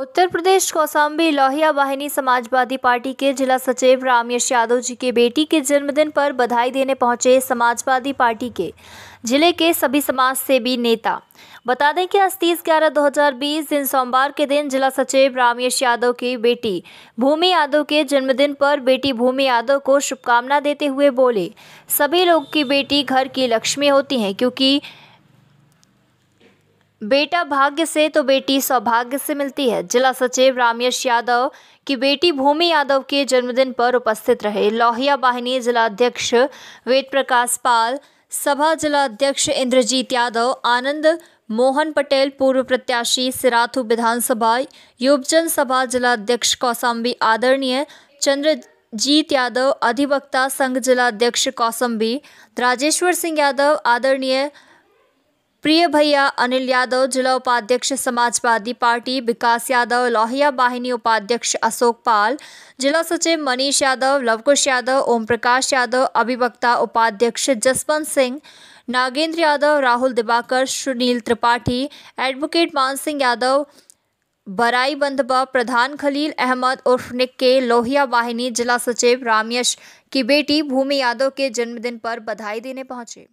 उत्तर प्रदेश कौसाम्बी लोहिया वाहिनी समाजवादी पार्टी के जिला सचिव रामयश यादव जी के बेटी के जन्मदिन पर बधाई देने पहुंचे समाजवादी पार्टी के जिले के सभी समाज सेवी नेता बता दें कि आज तीस ग्यारह दो हजार बीस दिन सोमवार के दिन जिला सचिव रामयश यादव की बेटी भूमि यादव के जन्मदिन पर बेटी भूमि यादव को शुभकामना देते हुए बोले सभी लोग की बेटी घर की लक्ष्मी होती हैं क्योंकि बेटा भाग्य से तो बेटी सौभाग्य से मिलती है जिला सचिव रामेश यादव की बेटी भूमि यादव के जन्मदिन पर उपस्थित रहे लोहिया वाहिनी जिलाध्यक्ष वेद प्रकाश पाल सभा जिला अध्यक्ष इंद्रजीत यादव आनंद मोहन पटेल पूर्व प्रत्याशी सिराथू विधानसभा युवजन सभा जिला अध्यक्ष आदरणीय चंद्र जीत यादव अधिवक्ता संघ जिला अध्यक्ष कौसम्बी राजेश्वर सिंह यादव आदरणीय प्रिय भैया अनिल यादव जिला उपाध्यक्ष समाजवादी पार्टी विकास यादव लोहिया वाहिनी उपाध्यक्ष अशोक पाल जिला सचिव मनीष यादव लवकुश यादव ओम प्रकाश यादव अभिवक्ता उपाध्यक्ष जसवंत सिंह नागेंद्र यादव राहुल दिवाकर सुनील त्रिपाठी एडवोकेट मान सिंह यादव बराई बंधवा प्रधान खलील अहमद उर्फ के लोहिया वाहिनी जिला सचिव रामयश की बेटी भूमि यादव के जन्मदिन पर बधाई देने पहुंचे